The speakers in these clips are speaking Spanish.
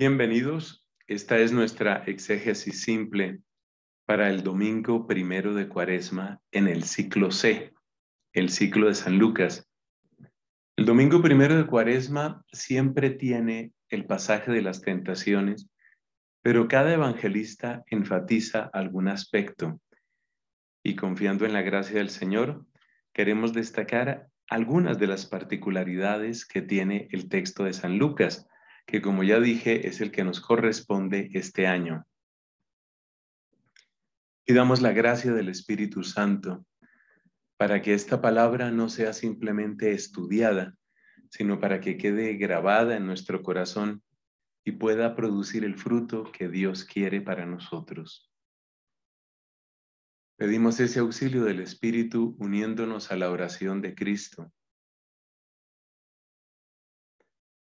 Bienvenidos. Esta es nuestra exégesis simple para el domingo primero de Cuaresma en el ciclo C, el ciclo de San Lucas. El domingo primero de Cuaresma siempre tiene el pasaje de las tentaciones, pero cada evangelista enfatiza algún aspecto. Y confiando en la gracia del Señor, queremos destacar algunas de las particularidades que tiene el texto de San Lucas que como ya dije es el que nos corresponde este año. Y damos la gracia del Espíritu Santo para que esta palabra no sea simplemente estudiada, sino para que quede grabada en nuestro corazón y pueda producir el fruto que Dios quiere para nosotros. Pedimos ese auxilio del Espíritu uniéndonos a la oración de Cristo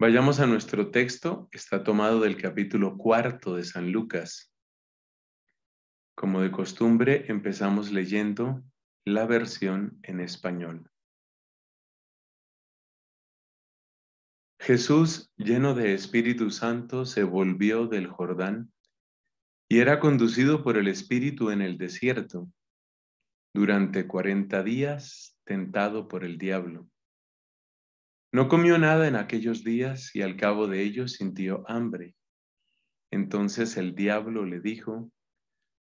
Vayamos a nuestro texto, está tomado del capítulo cuarto de San Lucas. Como de costumbre, empezamos leyendo la versión en español. Jesús, lleno de Espíritu Santo, se volvió del Jordán y era conducido por el Espíritu en el desierto durante cuarenta días tentado por el diablo. No comió nada en aquellos días y al cabo de ellos sintió hambre. Entonces el diablo le dijo,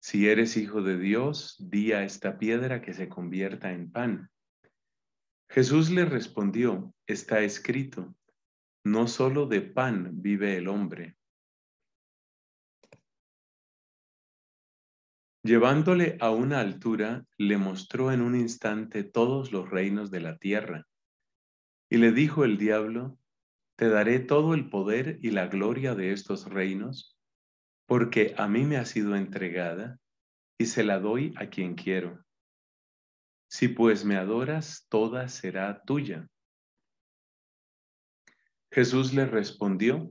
si eres hijo de Dios, di a esta piedra que se convierta en pan. Jesús le respondió, está escrito, no solo de pan vive el hombre. Llevándole a una altura, le mostró en un instante todos los reinos de la tierra y le dijo el diablo, Te daré todo el poder y la gloria de estos reinos, porque a mí me ha sido entregada y se la doy a quien quiero. Si pues me adoras, toda será tuya. Jesús le respondió,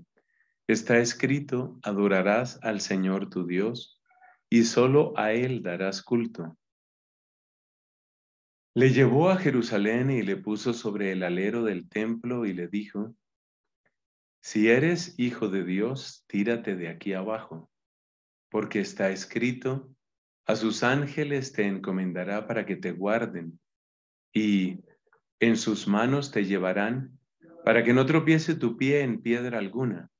Está escrito, adorarás al Señor tu Dios, y solo a Él darás culto. Le llevó a Jerusalén y le puso sobre el alero del templo y le dijo, Si eres hijo de Dios, tírate de aquí abajo, porque está escrito, a sus ángeles te encomendará para que te guarden, y en sus manos te llevarán para que no tropiece tu pie en piedra alguna.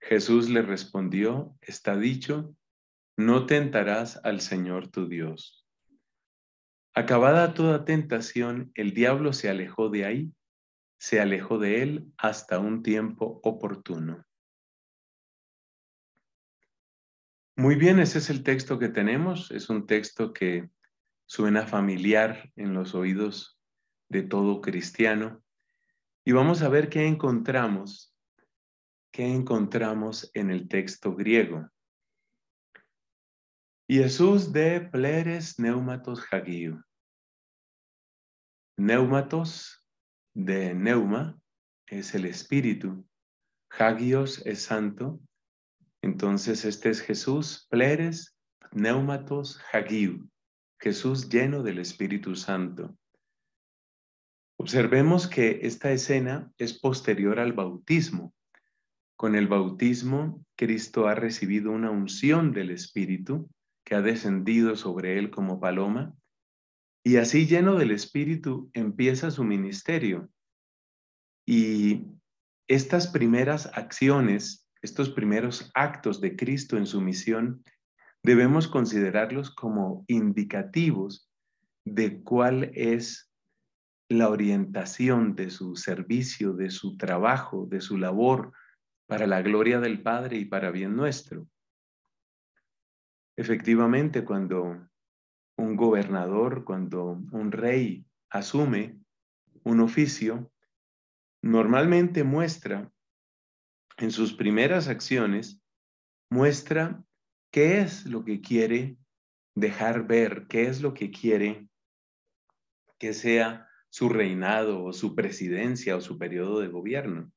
Jesús le respondió, está dicho, no tentarás al Señor tu Dios. Acabada toda tentación, el diablo se alejó de ahí, se alejó de él hasta un tiempo oportuno. Muy bien, ese es el texto que tenemos. Es un texto que suena familiar en los oídos de todo cristiano. Y vamos a ver qué encontramos, qué encontramos en el texto griego. Jesús de pleres neumatos hagio. Neumatos de neuma es el espíritu. Hagios es santo. Entonces este es Jesús pleres neumatos hagio. Jesús lleno del Espíritu Santo. Observemos que esta escena es posterior al bautismo. Con el bautismo, Cristo ha recibido una unción del Espíritu que ha descendido sobre él como paloma, y así lleno del Espíritu empieza su ministerio. Y estas primeras acciones, estos primeros actos de Cristo en su misión, debemos considerarlos como indicativos de cuál es la orientación de su servicio, de su trabajo, de su labor para la gloria del Padre y para bien nuestro. Efectivamente, cuando un gobernador, cuando un rey asume un oficio, normalmente muestra en sus primeras acciones, muestra qué es lo que quiere dejar ver, qué es lo que quiere que sea su reinado o su presidencia o su periodo de gobierno.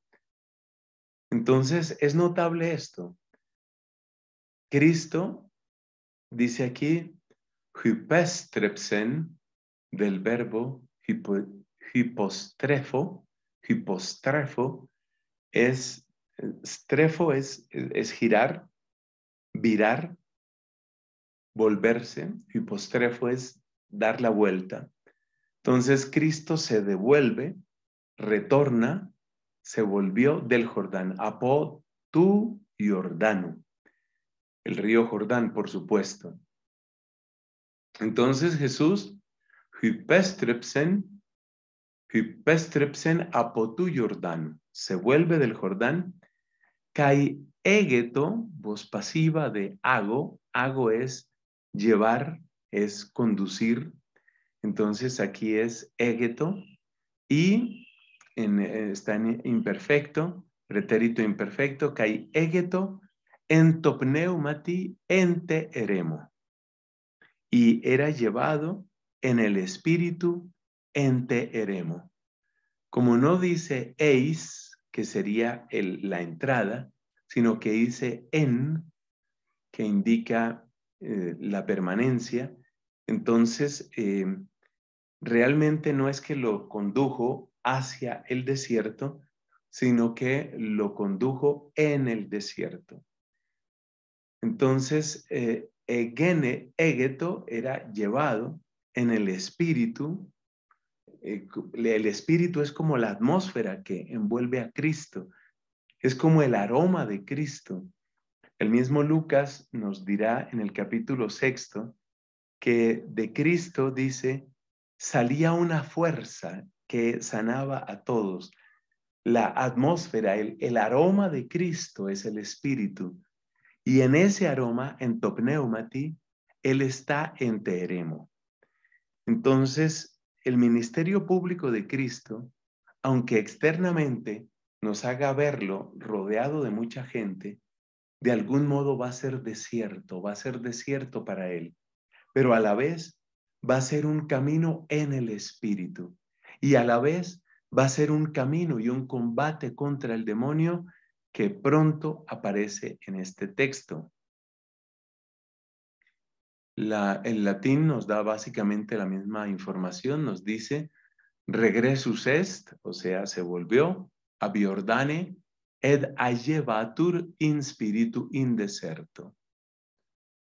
Entonces, es notable esto. Cristo Dice aquí, hypestrepsen, del verbo hipo, hipostrefo, hipostrefo, es, strefo es, es girar, virar, volverse, hipostrefo es dar la vuelta. Entonces Cristo se devuelve, retorna, se volvió del Jordán, apó tu Jordano el río Jordán, por supuesto. Entonces Jesús, hipestrepsen hypestrepsen apotu Jordán, se vuelve del Jordán, kai egeto, voz pasiva de hago, hago es llevar, es conducir, entonces aquí es egeto y eh, está en imperfecto, pretérito imperfecto, kai egeto, entopneumati ente eremo, y era llevado en el espíritu ente eremo. Como no dice eis, que sería la entrada, sino que dice en, que indica eh, la permanencia, entonces eh, realmente no es que lo condujo hacia el desierto, sino que lo condujo en el desierto. Entonces, eh, eh egeto, era llevado en el espíritu. Eh, el espíritu es como la atmósfera que envuelve a Cristo, es como el aroma de Cristo. El mismo Lucas nos dirá en el capítulo sexto que de Cristo dice, salía una fuerza que sanaba a todos. La atmósfera, el aroma de Cristo es el espíritu y en ese aroma, en topneumati, él está en teremo. Entonces, el ministerio público de Cristo, aunque externamente nos haga verlo rodeado de mucha gente, de algún modo va a ser desierto, va a ser desierto para él, pero a la vez va a ser un camino en el Espíritu y a la vez va a ser un camino y un combate contra el demonio que pronto aparece en este texto. el latín nos da básicamente la misma información, nos dice regresus est, o sea, se volvió, a Biordane, ed in spiritu in deserto.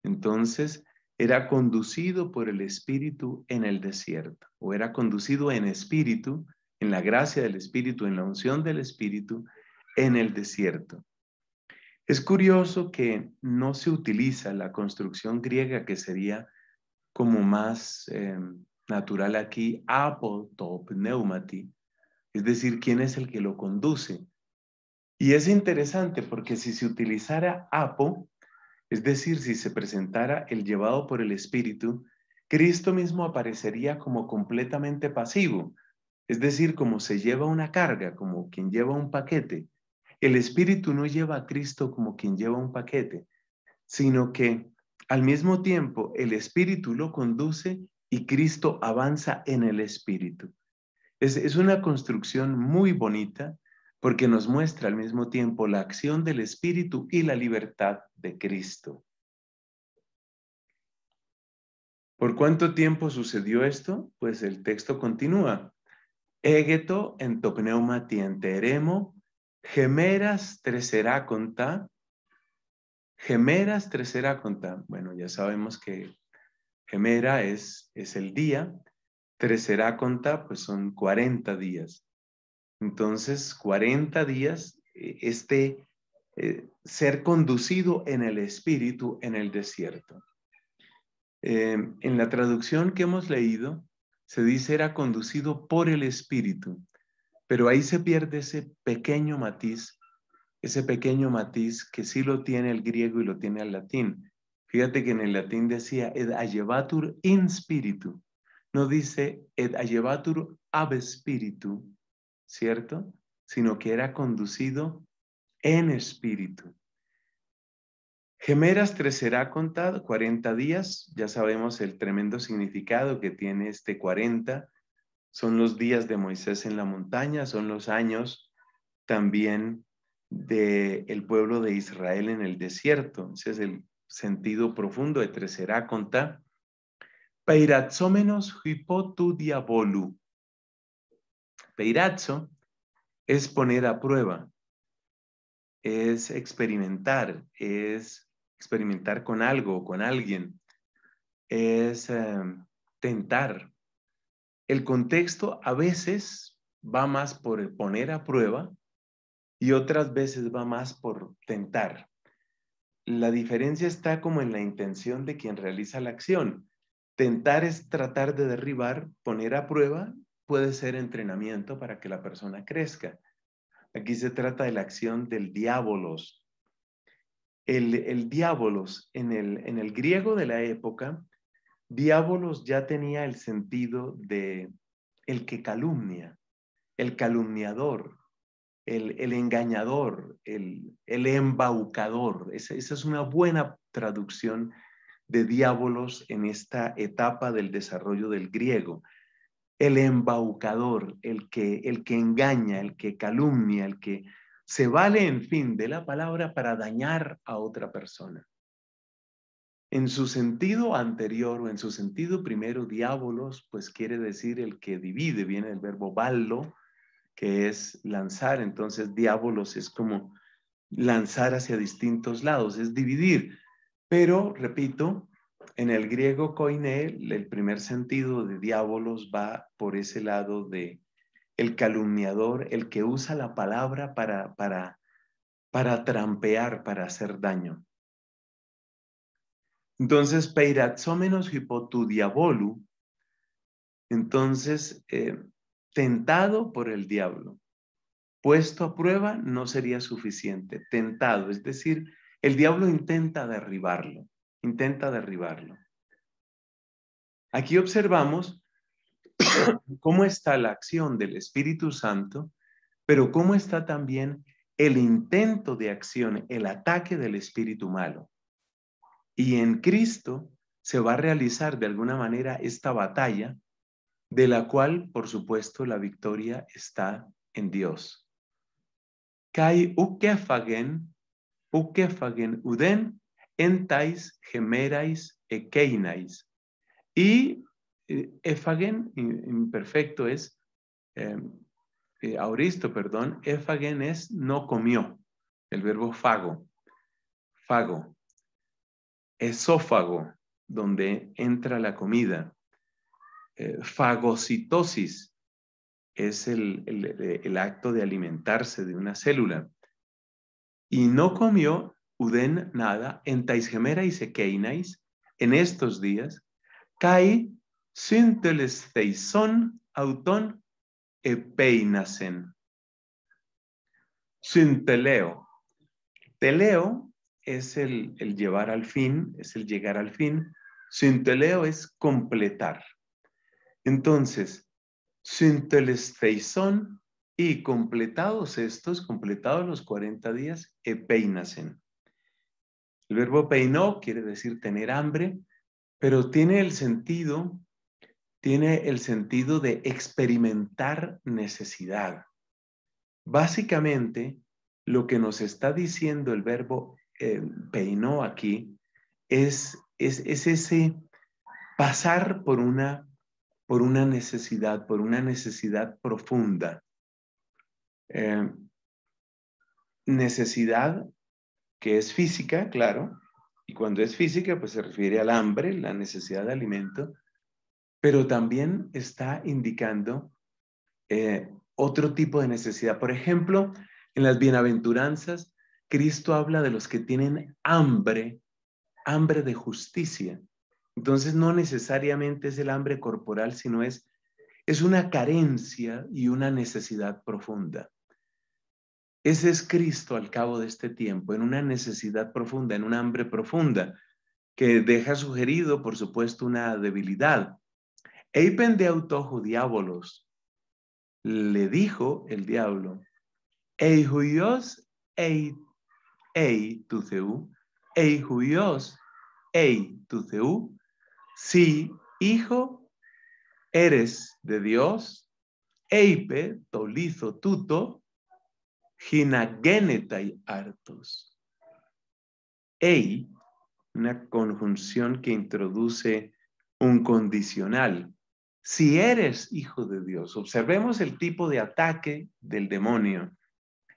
Entonces, era conducido por el espíritu en el desierto, o era conducido en espíritu, en la gracia del espíritu, en la unción del espíritu, en el desierto. Es curioso que no se utiliza la construcción griega que sería como más eh, natural aquí, apotopneumati, es decir, quién es el que lo conduce. Y es interesante porque si se utilizara apo, es decir, si se presentara el llevado por el Espíritu, Cristo mismo aparecería como completamente pasivo, es decir, como se lleva una carga, como quien lleva un paquete el Espíritu no lleva a Cristo como quien lleva un paquete, sino que al mismo tiempo el Espíritu lo conduce y Cristo avanza en el Espíritu. Es, una construcción muy bonita porque nos muestra al mismo tiempo la acción del Espíritu y la libertad de Cristo. ¿Por cuánto tiempo sucedió esto? Pues el texto continúa. Egeto en topneuma Gemeras trecerá conta, Gemeras trecerá Bueno, ya sabemos que gemera es, es el día. Trecerá conta, pues son 40 días. Entonces, 40 días, eh, este eh, ser conducido en el espíritu en el desierto. Eh, en la traducción que hemos leído, se dice era conducido por el espíritu. Pero ahí se pierde ese pequeño matiz, ese pequeño matiz que sí lo tiene el griego y lo tiene el latín. Fíjate que en el latín decía ed llevatur in spiritu, no dice ed ayevatur ab spiritu, ¿cierto? Sino que era conducido en espíritu. Gemeras 3 será contado 40 días, ya sabemos el tremendo significado que tiene este 40, son los días de Moisés en la montaña, son los años también del el pueblo de Israel en el desierto. Ese es el sentido profundo de Contá. Peirazómenos hipotu diabolu. Peirazo es poner a prueba, es experimentar, es experimentar con algo, con alguien, es eh, tentar, el contexto a veces va más por poner a prueba y otras veces va más por tentar. La diferencia está como en la intención de quien realiza la acción. Tentar es tratar de derribar, poner a prueba puede ser entrenamiento para que la persona crezca. Aquí se trata de la acción del diábolos. El, el en el griego de la época Diábolos ya tenía el sentido de el que calumnia, el calumniador, el, engañador, el, embaucador. Esa, esa es una buena traducción de diábolos en esta etapa del desarrollo del griego. El embaucador, el que, el que engaña, el que calumnia, el que se vale, en fin, de la palabra para dañar a otra persona. En su sentido anterior o en su sentido primero, diabolos, pues quiere decir el que divide, viene el verbo ballo, que es lanzar. Entonces, diabolos es como lanzar hacia distintos lados, es dividir. Pero, repito, en el griego koiné, el primer sentido de diabolos va por ese lado de el calumniador, el que usa la palabra para, para, para trampear, para hacer daño. Entonces, peirazómenos hipotudiabolu, entonces, eh, tentado por el diablo, puesto a prueba no sería suficiente, tentado, es decir, el diablo intenta derribarlo, intenta derribarlo. Aquí observamos cómo está la acción del Espíritu Santo, pero cómo está también el intento de acción, el ataque del espíritu malo. Y en Cristo se va a realizar de alguna manera esta batalla, de la cual, por supuesto, la victoria está en Dios. Kai ukefagen, ukefagen uden, entais gemerais ekeinais. Y eh, efagen, imperfecto, es eh, eh, auristo, perdón, efagen es no comió, el verbo fago, fago esófago, donde entra la comida. Eh, fagocitosis es el, acto de alimentarse de una célula. Y no comió Uden nada en Taisgemera y Sekeinais en estos días, kai autón auton epeinasen. Sinteleo. Teleo es el, llevar al fin, es el llegar al fin. Sinteleo es completar. Entonces, sintelesteison y completados estos, completados los 40 días, e peinasen. El verbo peinó quiere decir tener hambre, pero tiene el sentido, tiene el sentido de experimentar necesidad. Básicamente, lo que nos está diciendo el verbo eh, peinó aquí es, ese pasar por una, por una necesidad, por una necesidad profunda. Eh, necesidad que es física, claro, y cuando es física, pues se refiere al hambre, la necesidad de alimento, pero también está indicando eh, otro tipo de necesidad. Por ejemplo, en las bienaventuranzas Cristo habla de los que tienen hambre, hambre de justicia. Entonces no necesariamente es el hambre corporal, sino es, es una carencia y una necesidad profunda. Ese es Cristo al cabo de este tiempo, en una necesidad profunda, en un hambre profunda, que deja sugerido, por supuesto, una debilidad. Eipen de autojo le dijo el diablo, eijuios eit ei tuceu, ei judíos, ei tuceu, si hijo eres de Dios, eipe tolizo tuto, ginagenetai artos. Ei, una conjunción que introduce un condicional. Si eres hijo de Dios, observemos el tipo de ataque del demonio.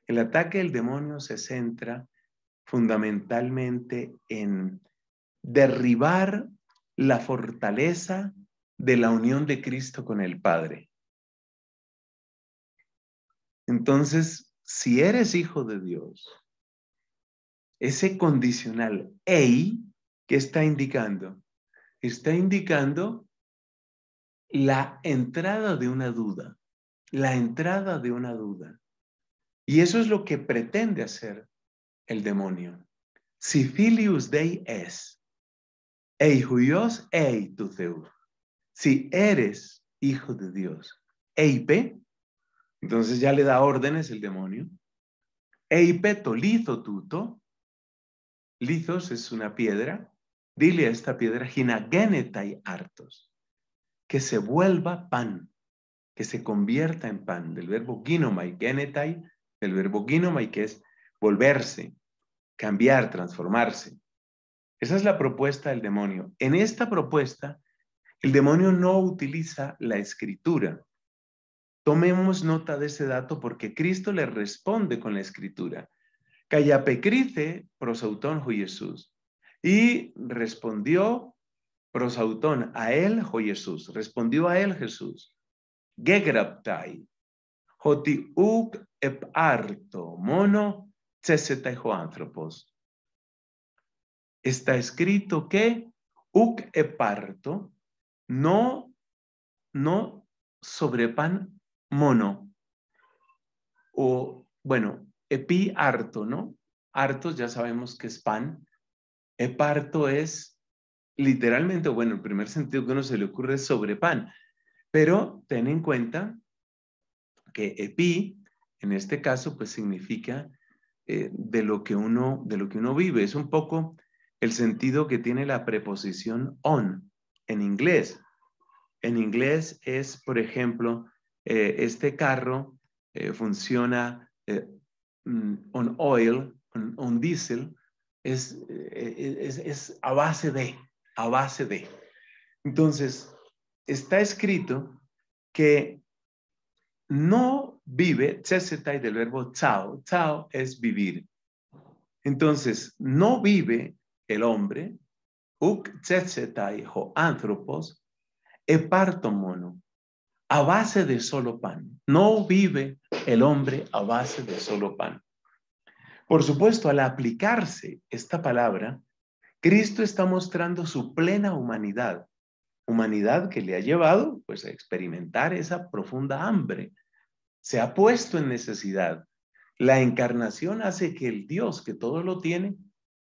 El ataque del demonio se centra fundamentalmente en derribar la fortaleza de la unión de Cristo con el Padre. Entonces, si eres hijo de Dios, ese condicional EI que está indicando, está indicando la entrada de una duda, la entrada de una duda. Y eso es lo que pretende hacer el demonio. Si filius Dei es, ei huios ei tu Zeus. Si eres hijo de Dios, eipe, entonces ya le da órdenes el demonio. Eipe to lizo tuto, lizos es una piedra, dile a esta piedra, ginagenetai hartos, que se vuelva pan, que se convierta en pan, del verbo ginomai, genetai, del verbo ginomai, que es volverse, cambiar, transformarse. Esa es la propuesta del demonio. En esta propuesta, el demonio no utiliza la escritura. Tomemos nota de ese dato porque Cristo le responde con la escritura. Callapecrice prosautón Jesús. Y respondió prosautón a él Jesús. Respondió a él Jesús. Gegraptai. Joti uk mono seseta antropos. Pues. Está escrito que uc eparto no, no sobre pan mono. O, bueno, epi harto, ¿no? hartos ya sabemos que es pan. Eparto es literalmente, bueno, el primer sentido que uno se le ocurre es sobre pan. Pero ten en cuenta que epi, en este caso, pues significa eh, de, lo que uno, de lo que uno vive. Es un poco el sentido que tiene la preposición on en inglés. En inglés es, por ejemplo, eh, este carro eh, funciona mm, on oil, on, diesel, es, es, es a base de, a base de. Entonces, está escrito que no vive, tsesetai del verbo chao chao es vivir. Entonces, no vive el hombre, uc tsesetai ho anthropos, eparto mono, a base de solo pan. No vive el hombre a base de solo pan. Por supuesto, al aplicarse esta palabra, Cristo está mostrando su plena humanidad, humanidad que le ha llevado pues a experimentar esa profunda hambre se ha puesto en necesidad. La encarnación hace que el Dios que todo lo tiene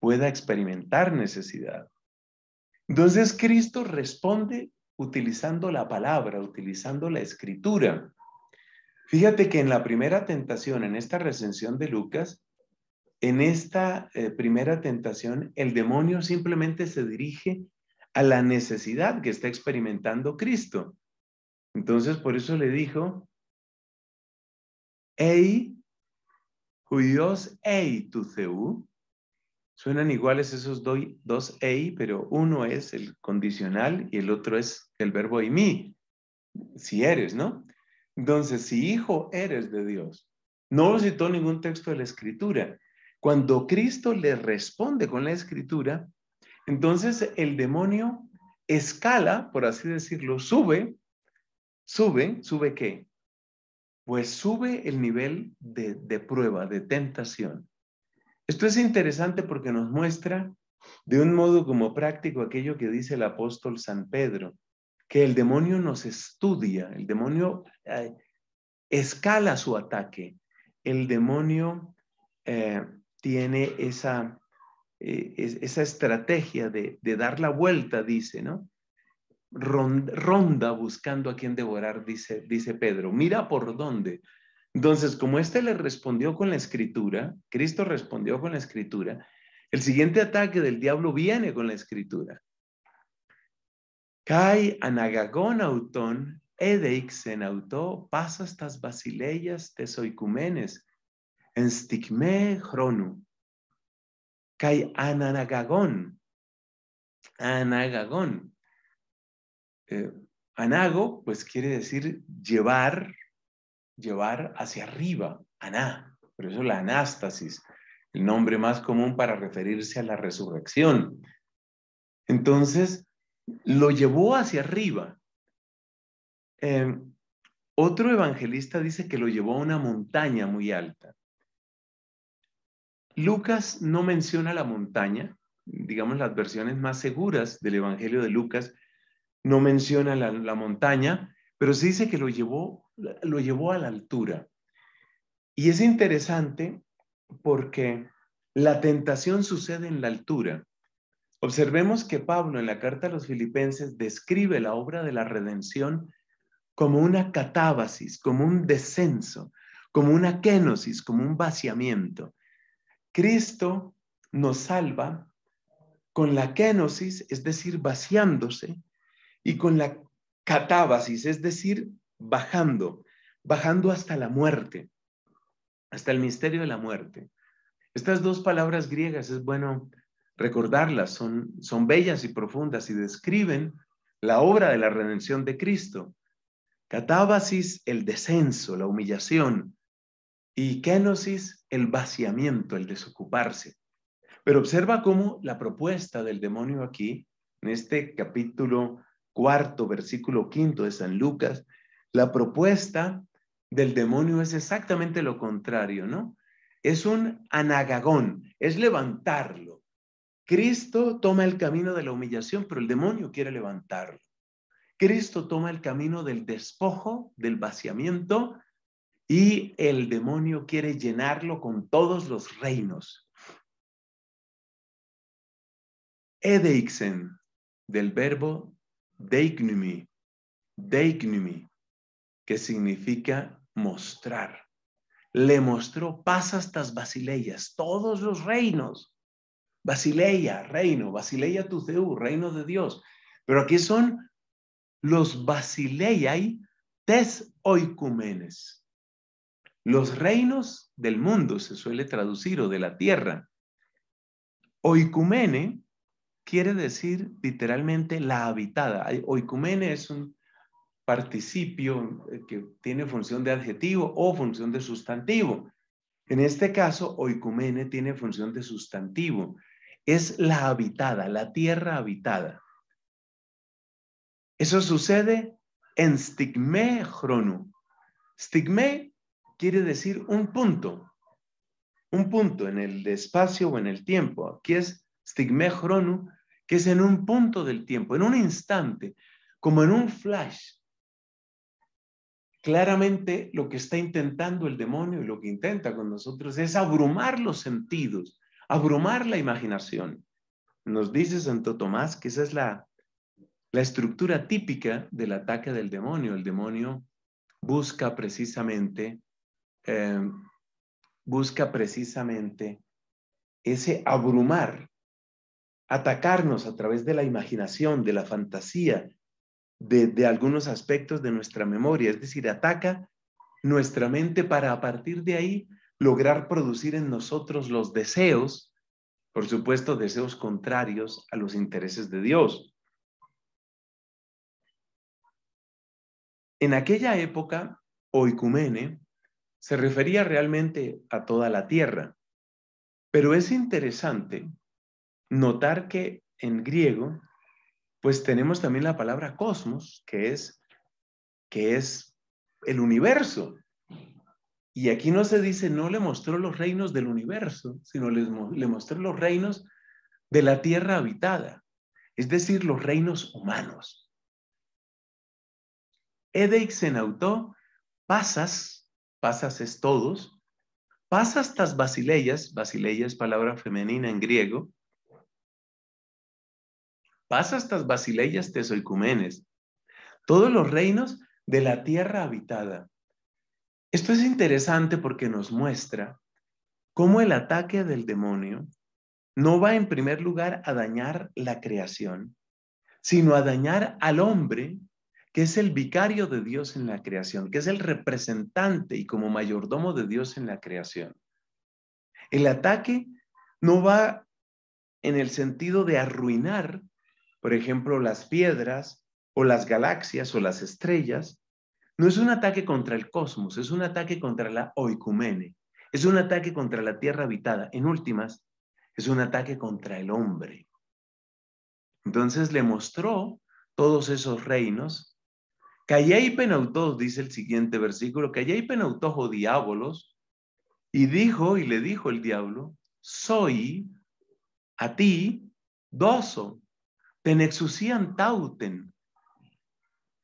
pueda experimentar necesidad. Entonces Cristo responde utilizando la palabra, utilizando la escritura. Fíjate que en la primera tentación, en esta recensión de Lucas, en esta eh, primera tentación, el demonio simplemente se dirige a la necesidad que está experimentando Cristo. Entonces, por eso le dijo, Ei, judíos, Ei, ceú. Suenan iguales esos dos Ei, pero uno es el condicional y el otro es el verbo y mi. Si eres, ¿no? Entonces, si hijo eres de Dios, no lo citó ningún texto de la escritura. Cuando Cristo le responde con la escritura, entonces el demonio escala, por así decirlo, sube, sube, sube qué? pues sube el nivel de, prueba, de tentación. Esto es interesante porque nos muestra de un modo como práctico aquello que dice el apóstol San Pedro, que el demonio nos estudia, el demonio eh, escala su ataque, el demonio eh, tiene esa, eh, esa estrategia de, dar la vuelta, dice, ¿no? ronda buscando a quien devorar, dice, dice Pedro. Mira por dónde. Entonces, como este le respondió con la escritura, Cristo respondió con la escritura, el siguiente ataque del diablo viene con la escritura. Kai anagagón autón, edeix en autó, pasas tas basileyas tesoicumenes, en stigme chronu. Kai anagagón, anagagón, eh, anago, pues quiere decir llevar, llevar hacia arriba, aná. Por eso la anástasis, el nombre más común para referirse a la resurrección. Entonces, lo llevó hacia arriba. Em, otro evangelista dice que lo llevó a una montaña muy alta. Lucas no menciona la montaña, digamos las versiones más seguras del Evangelio de Lucas no menciona la, montaña, pero se dice que lo llevó, lo llevó a la altura. Y es interesante porque la tentación sucede en la altura. Observemos que Pablo en la carta a los filipenses describe la obra de la redención como una catábasis, como un descenso, como una kenosis, como un vaciamiento. Cristo nos salva con la kenosis, es decir, vaciándose y con la catábasis, es decir, bajando, bajando hasta la muerte, hasta el misterio de la muerte. Estas dos palabras griegas es bueno recordarlas, son, bellas y profundas y describen la obra de la redención de Cristo. Catábasis, el descenso, la humillación, y kenosis, el vaciamiento, el desocuparse. Pero observa cómo la propuesta del demonio aquí, en este capítulo cuarto, versículo quinto de San Lucas, la propuesta del demonio es exactamente lo contrario, ¿no? Es un anagagón, es levantarlo. Cristo toma el camino de la humillación, pero el demonio quiere levantarlo. Cristo toma el camino del despojo, del vaciamiento, y el demonio quiere llenarlo con todos los reinos. Edeixen, del verbo Deiknumi, deignumi, que significa mostrar. Le mostró, pasas estas basileias, todos los reinos. Basileia, reino, Basileia Tuceu, reino de Dios. Pero aquí son los Basileiai tes oikumenes. Los reinos del mundo se suele traducir o de la tierra. Oikumene quiere decir literalmente la habitada. Oikumene es un participio eh, que tiene función de adjetivo o función de sustantivo. En este caso, oikumene tiene función de sustantivo. Es la habitada, la tierra habitada. Eso sucede en stigme chronu. Stigme quiere decir un punto, un punto en el espacio o en el tiempo. Aquí es stigme chronu, que es en un punto del tiempo, en un instante, como en un flash. Claramente lo que está intentando el demonio y lo que intenta con nosotros es abrumar los sentidos, abrumar la imaginación. Nos dice Santo Tomás que esa es la, la estructura típica del ataque del demonio. El demonio busca precisamente, eh, busca precisamente ese abrumar atacarnos a través de la imaginación, de la fantasía, de, algunos aspectos de nuestra memoria, es decir, ataca nuestra mente para a partir de ahí lograr producir en nosotros los deseos, por supuesto, deseos contrarios a los intereses de Dios. En aquella época, oicumene se refería realmente a toda la tierra, pero es interesante notar que en griego, pues tenemos también la palabra cosmos, que es, que es el universo. Y aquí no se dice, no le mostró los reinos del universo, sino le, mostró los reinos de la tierra habitada, es decir, los reinos humanos. Edeix pasas, pasas es todos, pasas tas basileias, basileia es palabra femenina en griego, pasa hasta Basileyas Tesoicumenes, todos los reinos de la tierra habitada. Esto es interesante porque nos muestra cómo el ataque del demonio no va en primer lugar a dañar la creación, sino a dañar al hombre, que es el vicario de Dios en la creación, que es el representante y como mayordomo de Dios en la creación. El ataque no va en el sentido de arruinar por ejemplo, las piedras o las galaxias o las estrellas, no es un ataque contra el cosmos, es un ataque contra la oikumene, es un ataque contra la tierra habitada. En últimas, es un ataque contra el hombre. Entonces le mostró todos esos reinos. Callé y penautos, dice el siguiente versículo, que y penautos o diábolos, y dijo y le dijo el diablo, soy a ti doso, Tenexusian tauten.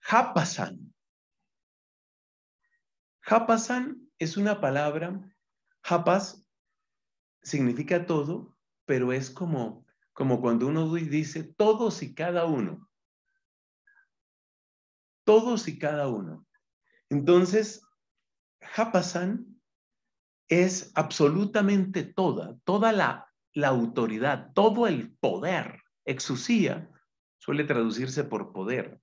JAPASAN Japasan es una palabra. JAPAS significa todo, pero es como, como cuando uno dice todos y cada uno. Todos y cada uno. Entonces, JAPASAN es absolutamente toda, toda la autoridad, todo el poder Exusía suele traducirse por poder.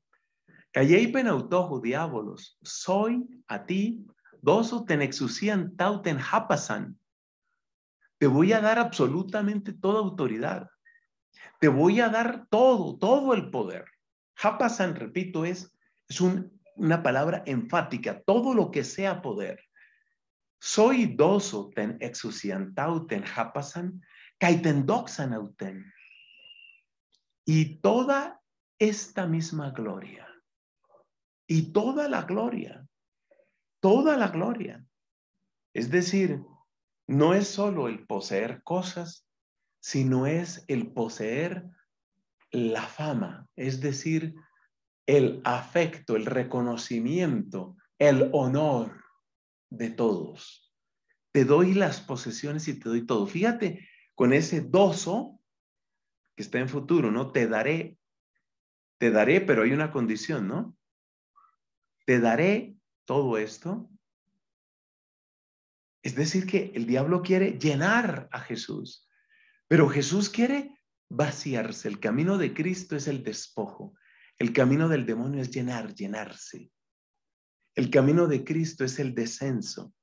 Callei autojo, diabolos, soy a ti, gozo ten exusían tauten hapasan. Te voy a dar absolutamente toda autoridad. Te voy a dar todo, todo el poder. Hapasan, repito, es, es una palabra enfática, todo lo que sea poder. Soy doso ten tauten hapasan, doxan auten. Y toda esta misma gloria, y toda la gloria, toda la gloria. Es decir, no es solo el poseer cosas, sino es el poseer la fama, es decir, el afecto, el reconocimiento, el honor de todos. Te doy las posesiones y te doy todo. Fíjate, con ese doso que está en futuro, ¿no? Te daré, te daré, pero hay una condición, ¿no? Te daré todo esto. Es decir, que el diablo quiere llenar a Jesús, pero Jesús quiere vaciarse. El camino de Cristo es el despojo. El camino del demonio es llenar, llenarse. El camino de Cristo es el descenso,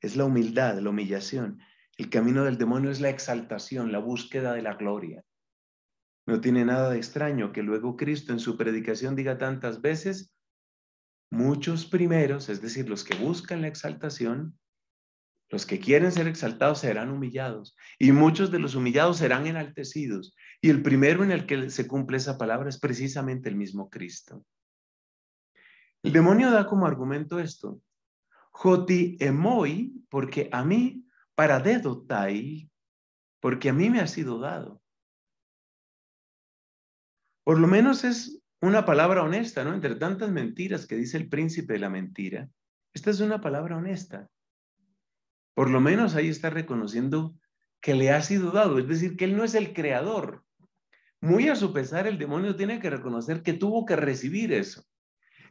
es la humildad, la humillación. El camino del demonio es la exaltación, la búsqueda de la gloria. No tiene nada de extraño que luego Cristo en su predicación diga tantas veces, muchos primeros, es decir, los que buscan la exaltación, los que quieren ser exaltados serán humillados y muchos de los humillados serán enaltecidos. Y el primero en el que se cumple esa palabra es precisamente el mismo Cristo. El demonio da como argumento esto. Joti emoi, porque a mí, para dedotai, porque a mí me ha sido dado. Por lo menos es una palabra honesta, ¿no? Entre tantas mentiras que dice el príncipe de la mentira, esta es una palabra honesta. Por lo menos ahí está reconociendo que le ha sido dado, es decir, que él no es el creador. Muy a su pesar, el demonio tiene que reconocer que tuvo que recibir eso.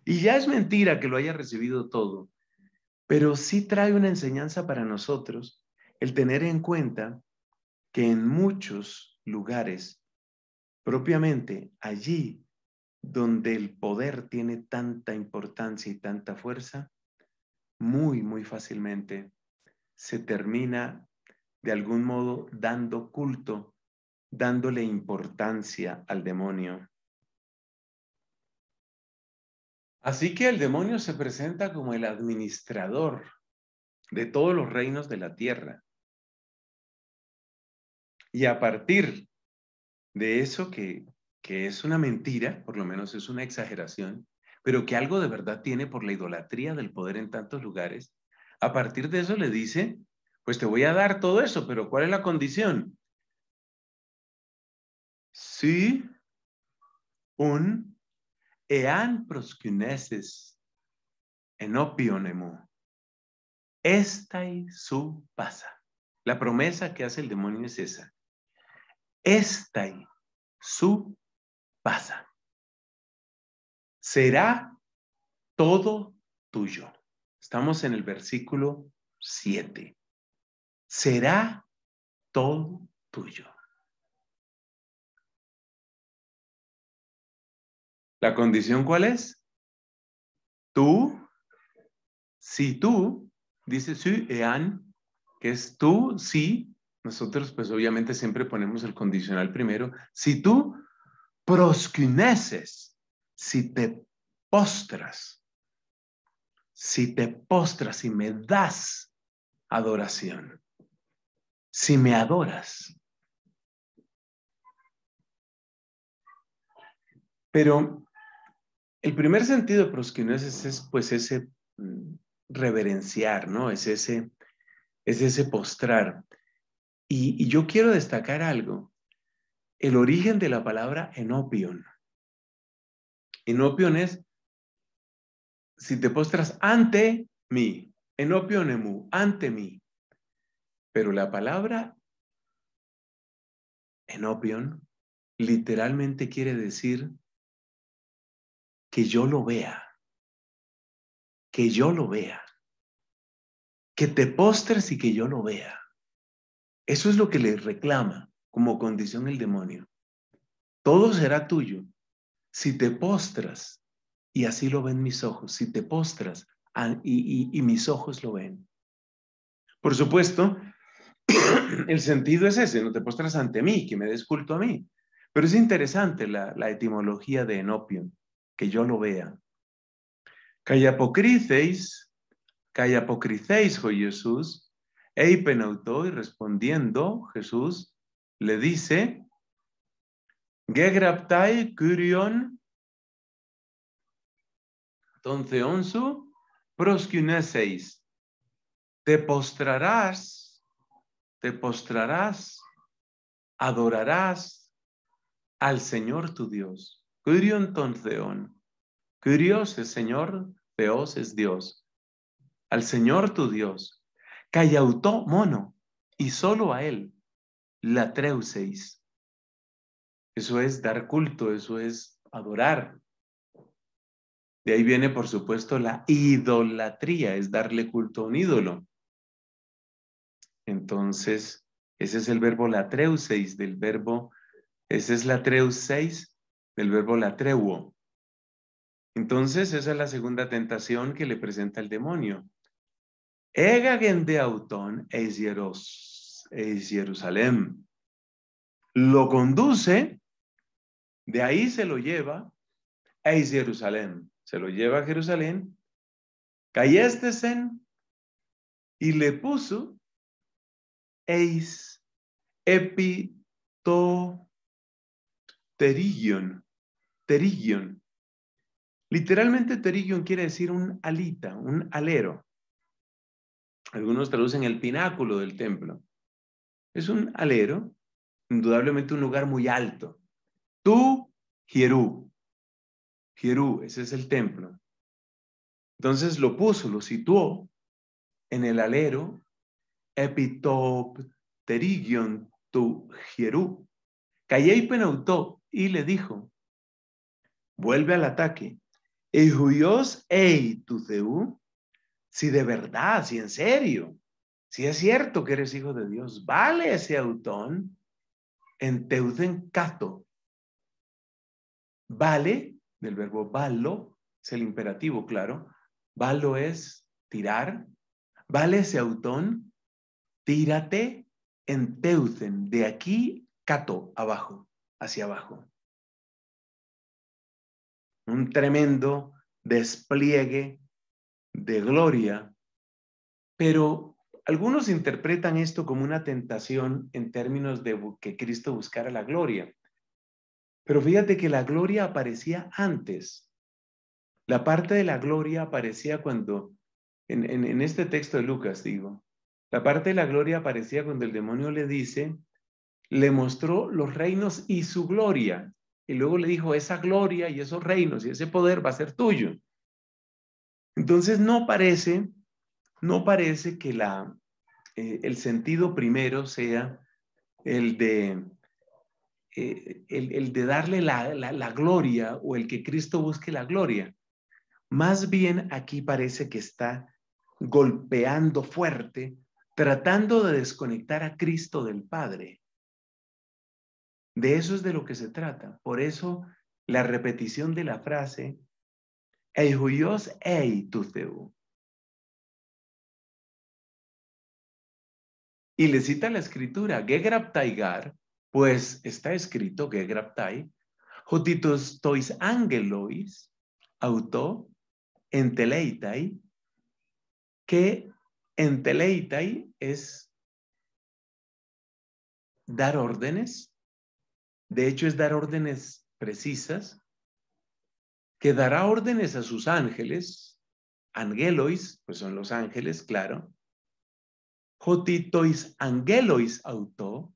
Y ya es mentira que lo haya recibido todo, pero sí trae una enseñanza para nosotros el tener en cuenta que en muchos lugares Propiamente allí donde el poder tiene tanta importancia y tanta fuerza, muy, muy fácilmente se termina de algún modo dando culto, dándole importancia al demonio. Así que el demonio se presenta como el administrador de todos los reinos de la tierra. Y a partir de eso que, es una mentira, por lo menos es una exageración, pero que algo de verdad tiene por la idolatría del poder en tantos lugares, a partir de eso le dice, pues te voy a dar todo eso, pero ¿cuál es la condición? Si un ean proscuneses en opionemu esta es su pasa. La promesa que hace el demonio es esa. Esta y su pasa. Será todo tuyo. Estamos en el versículo 7. Será todo tuyo. ¿La condición cuál es? Tú, si tú, dice Ean que es tú, si nosotros pues obviamente siempre ponemos el condicional primero. Si tú proscuneces, si te postras, si te postras y me das adoración, si me adoras. Pero el primer sentido de proscuneces es pues ese mm, reverenciar, ¿no? Es ese, es ese postrar. Y, yo quiero destacar algo, el origen de la palabra enopion. Enopion es, si te postras ante mí, enopionemu, ante mí. Pero la palabra enopion literalmente quiere decir que yo lo vea, que yo lo vea, que te postres y que yo lo vea. Eso es lo que le reclama como condición el demonio. Todo será tuyo si te postras, y así lo ven mis ojos, si te postras ah, y, mis ojos lo ven. Por supuesto, el sentido es ese, no te postras ante mí, que me des culto a mí. Pero es interesante la, etimología de enopio, que yo lo vea. Calla que calla Jesús, Eipenautó, y respondiendo, Jesús le dice, Gegraptai curion Te postrarás, te postrarás, adorarás al Señor tu Dios. Curion tonceón. Curios es Señor, Dios es Dios. Al Señor tu Dios Callautó mono, y solo a él, la treuseis. Eso es dar culto, eso es adorar. De ahí viene, por supuesto, la idolatría, es darle culto a un ídolo. Entonces, ese es el verbo latreuseis, del verbo, ese es latreuseis, del verbo latreuo. Entonces, esa es la segunda tentación que le presenta el demonio. Egagen de Autón es, Jerusalén. Lo conduce, de ahí se lo lleva, Eis Jerusalén. Se lo lleva a Jerusalén. Cayestesen y le puso eis epito terigion. Terigion. Literalmente terigion quiere decir un alita, un alero algunos traducen el pináculo del templo. Es un alero, indudablemente un lugar muy alto. Tu Jerú. Jerú, ese es el templo. Entonces lo puso, lo situó en el alero epitopterigion tu Jerú. Callé y penautó y le dijo, vuelve al ataque. Ejuyos ei tu Zeú, si de verdad, si en serio, si es cierto que eres hijo de Dios, vale ese autón en cato. Vale, del verbo valo, es el imperativo, claro. Valo es tirar. Vale ese autón, tírate en teucen, de aquí, cato, abajo, hacia abajo. Un tremendo despliegue de gloria, pero algunos interpretan esto como una tentación en términos de que Cristo buscara la gloria. Pero fíjate que la gloria aparecía antes. La parte de la gloria aparecía cuando, en, en este texto de Lucas digo, la parte de la gloria aparecía cuando el demonio le dice, le mostró los reinos y su gloria. Y luego le dijo, esa gloria y esos reinos y ese poder va a ser tuyo. Entonces no parece, no parece que la, eh, el sentido primero sea el de, eh, el, de darle la, la gloria o el que Cristo busque la gloria. Más bien aquí parece que está golpeando fuerte, tratando de desconectar a Cristo del Padre. De eso es de lo que se trata. Por eso la repetición de la frase ei tuceu. Y le cita la escritura, Gegraptaigar, pues está escrito Gegraptai, Jotitos tois angelois, auto, enteleitai, que enteleitai es dar órdenes, de hecho es dar órdenes precisas, que dará órdenes a sus ángeles, angelois, pues son los ángeles, claro, jotitois angelois auto,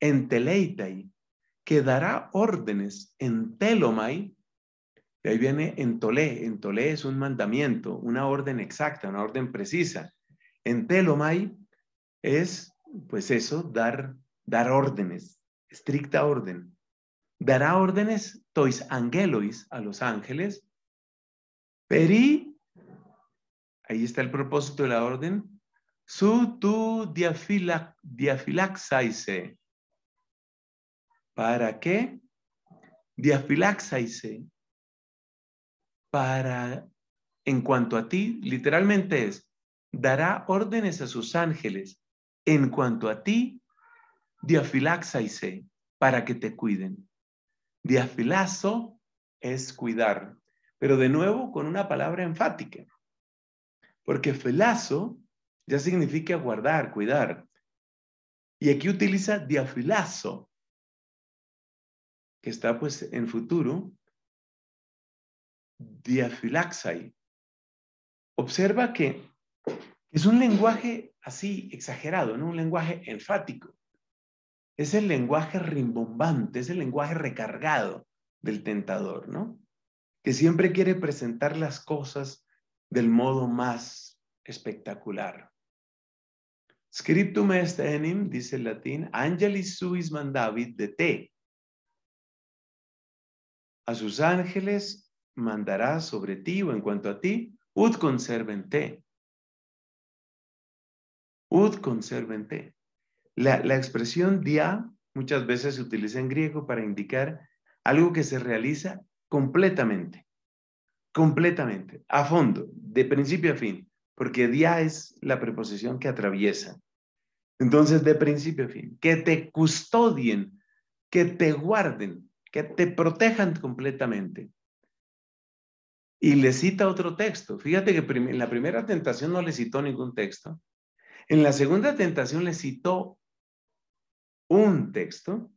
enteleitai, que dará órdenes en telomai, de ahí viene entole. Entole es un mandamiento, una orden exacta, una orden precisa. En es, pues eso, dar, dar órdenes, estricta orden dará órdenes tois angelois a los ángeles, perí, ahí está el propósito de la orden, su tu diafilaxaise. ¿Para qué? Diafilaxaise. Para, en cuanto a ti, literalmente es, dará órdenes a sus ángeles en cuanto a ti, diafilaxaise, para que te cuiden. Diafilazo es cuidar, pero de nuevo con una palabra enfática, porque filazo ya significa guardar, cuidar. Y aquí utiliza diafilazo, que está pues en futuro, diafilaxai. Observa que es un lenguaje así exagerado, ¿no? un lenguaje enfático es el lenguaje rimbombante, es el lenguaje recargado del tentador, ¿no? Que siempre quiere presentar las cosas del modo más espectacular. Scriptum est enim, dice el latín, angelis suis mandavit de te. A sus ángeles mandará sobre ti o en cuanto a ti, ut conserven te. Ut conserven te. La, expresión dia muchas veces se utiliza en griego para indicar algo que se realiza completamente, completamente, a fondo, de principio a fin, porque dia es la preposición que atraviesa. Entonces, de principio a fin, que te custodien, que te guarden, que te protejan completamente. Y le cita otro texto. Fíjate que en la primera tentación no le citó ningún texto. En la segunda tentación le citó un texto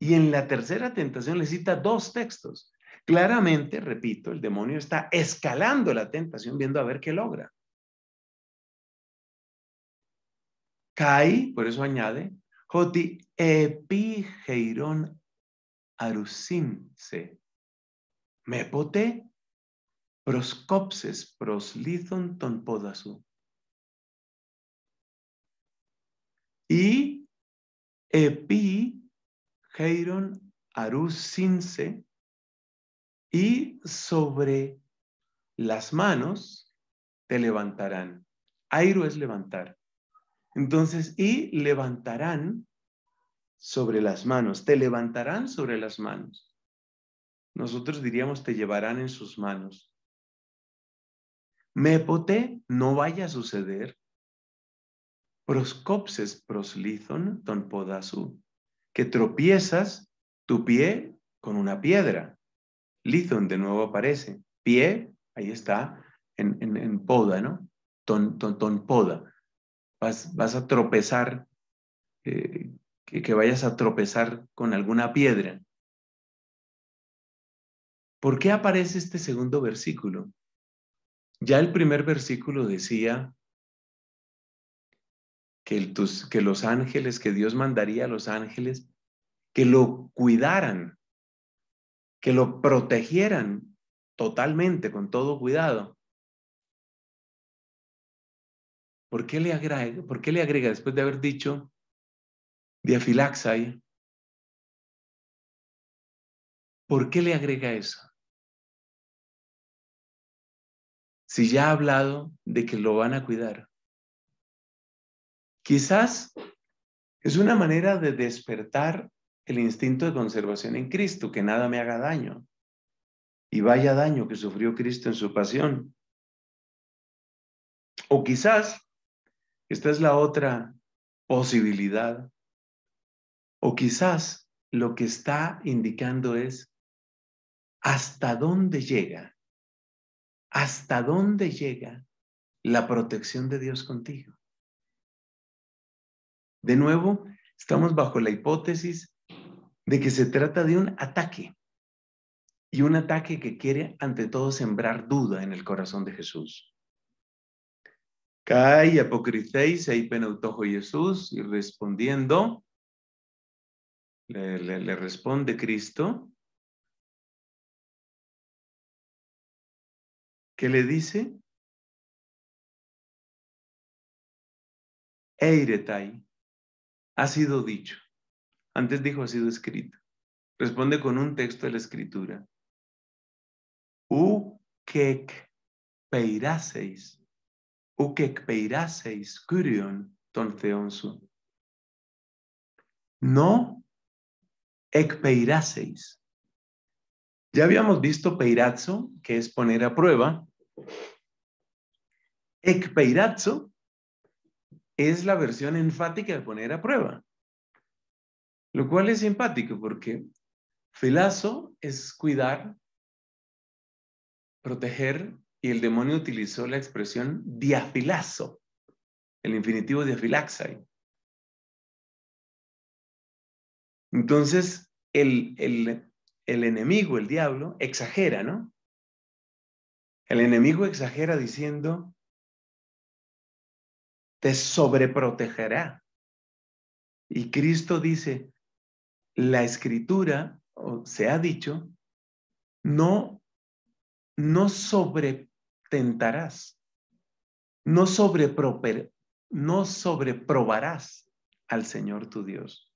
y en la tercera tentación le cita dos textos. Claramente, repito, el demonio está escalando la tentación viendo a ver qué logra. Cai, por eso añade, Joti epigeiron arusimse. Mepote proscopses proslithon ton podasu. Y Epi, Heiron, Arus, Sinse, y sobre las manos te levantarán. Airo es levantar. Entonces, y levantarán sobre las manos, te levantarán sobre las manos. Nosotros diríamos te llevarán en sus manos. Mepote, no vaya a suceder pros proslithon ton podasu que tropiezas tu pie con una piedra. Lithon de nuevo aparece. Pie, ahí está, en, poda, ¿no? Ton, ton, poda. Vas, vas, a tropezar, eh, que, que vayas a tropezar con alguna piedra. ¿Por qué aparece este segundo versículo? Ya el primer versículo decía que, tus, que los ángeles, que Dios mandaría a los ángeles, que lo cuidaran, que lo protegieran totalmente, con todo cuidado. ¿Por qué le agrega, por qué le agrega después de haber dicho diafilaxai? ¿Por qué le agrega eso? Si ya ha hablado de que lo van a cuidar. Quizás es una manera de despertar el instinto de conservación en Cristo, que nada me haga daño. Y vaya daño que sufrió Cristo en su pasión. O quizás, esta es la otra posibilidad, o quizás lo que está indicando es hasta dónde llega, hasta dónde llega la protección de Dios contigo. De nuevo, estamos bajo la hipótesis de que se trata de un ataque y un ataque que quiere ante todo sembrar duda en el corazón de Jesús. Cai apocritéis ahí penautojo Jesús y respondiendo, le, responde Cristo, ¿Qué le dice, eiretai, ha sido dicho. Antes dijo ha sido escrito. Responde con un texto de la escritura. U kek peiraseis. U kek peiraseis kurion ton No ek peiraseis. Ya habíamos visto peirazo, que es poner a prueba. Ek peirazo es la versión enfática de poner a prueba. Lo cual es simpático porque filazo es cuidar, proteger, y el demonio utilizó la expresión diafilazo, el infinitivo diafilaxai. Entonces, el, el enemigo, el diablo, exagera, ¿no? El enemigo exagera diciendo, te sobreprotegerá. Y Cristo dice, la escritura, se ha dicho, no, no sobretentarás, no, no sobreprobarás al Señor tu Dios.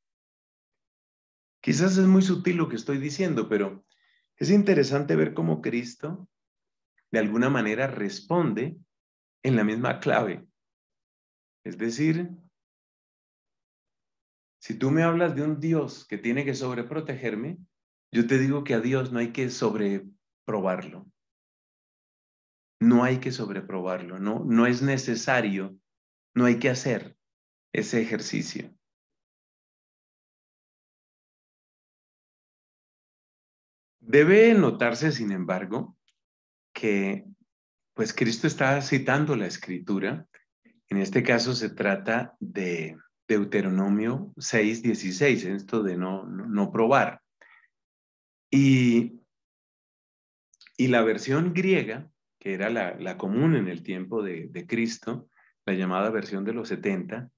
Quizás es muy sutil lo que estoy diciendo, pero es interesante ver cómo Cristo de alguna manera responde en la misma clave. Es decir, si tú me hablas de un Dios que tiene que sobreprotegerme, yo te digo que a Dios no hay que sobreprobarlo. No hay que sobreprobarlo, no, no es necesario, no hay que hacer ese ejercicio. Debe notarse, sin embargo, que pues Cristo está citando la escritura en este caso se trata de Deuteronomio 6:16, esto de no, probar. Y, la versión griega, que era la, común en el tiempo de, Cristo, la llamada versión de los 70,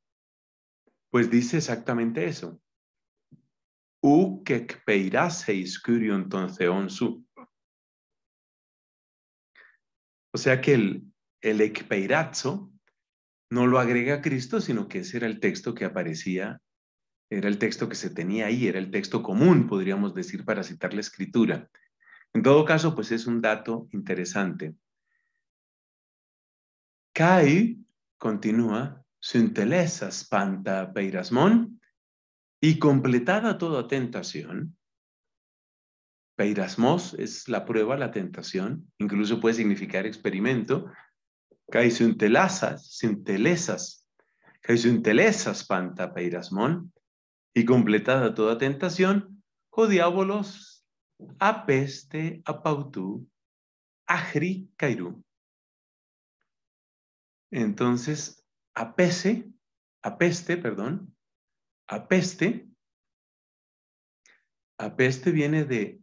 pues dice exactamente eso. U kekpeiraseis su. O sea que el, el ekpeirazo no lo agrega Cristo, sino que ese era el texto que aparecía, era el texto que se tenía ahí, era el texto común, podríamos decir, para citar la escritura. En todo caso, pues es un dato interesante. Kai, continúa, inteleza espanta Peirasmón y completada toda tentación. Peirasmos es la prueba, la tentación, incluso puede significar experimento, Caiciuntelasas, sintelesas, caiciuntelesas panta peirasmón, y completada toda tentación, o oh diabolos apeste apautú, ajri kairú. Entonces, apese, apeste, perdón, apeste, apeste viene de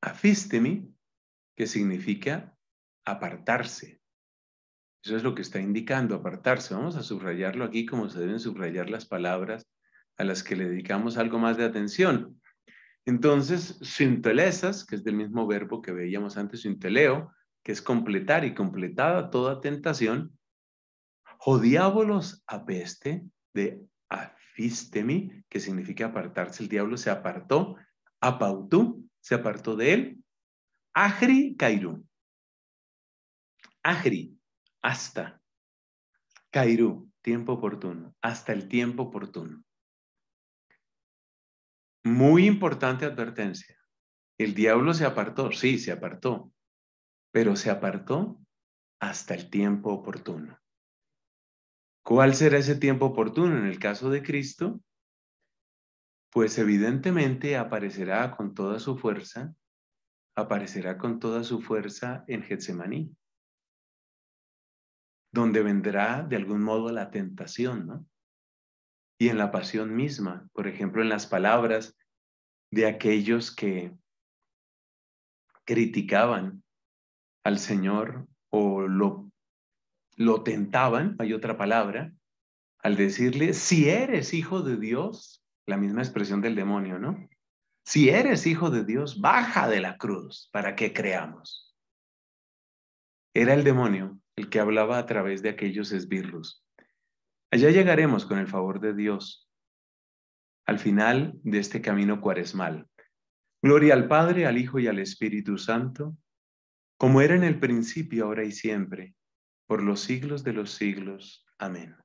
afistemi, que significa apartarse, eso es lo que está indicando, apartarse. Vamos a subrayarlo aquí como se deben subrayar las palabras a las que le dedicamos algo más de atención. Entonces, sintelesas, que es del mismo verbo que veíamos antes, sinteleo, que es completar y completada toda tentación, O diabolos apeste, de afistemi, que significa apartarse, el diablo se apartó, apautú, se apartó de él, agri kairu. Agri, hasta Kairu, tiempo oportuno, hasta el tiempo oportuno. Muy importante advertencia. El diablo se apartó, sí, se apartó, pero se apartó hasta el tiempo oportuno. ¿Cuál será ese tiempo oportuno en el caso de Cristo? Pues evidentemente aparecerá con toda su fuerza, aparecerá con toda su fuerza en Getsemaní donde vendrá de algún modo la tentación, ¿no? Y en la pasión misma, por ejemplo, en las palabras de aquellos que criticaban al Señor o lo, tentaban, hay otra palabra, al decirle, si eres hijo de Dios, la misma expresión del demonio, ¿no? Si eres hijo de Dios, baja de la cruz para que creamos. Era el demonio el que hablaba a través de aquellos esbirros. Allá llegaremos con el favor de Dios, al final de este camino cuaresmal. Gloria al Padre, al Hijo y al Espíritu Santo, como era en el principio, ahora y siempre, por los siglos de los siglos. Amén.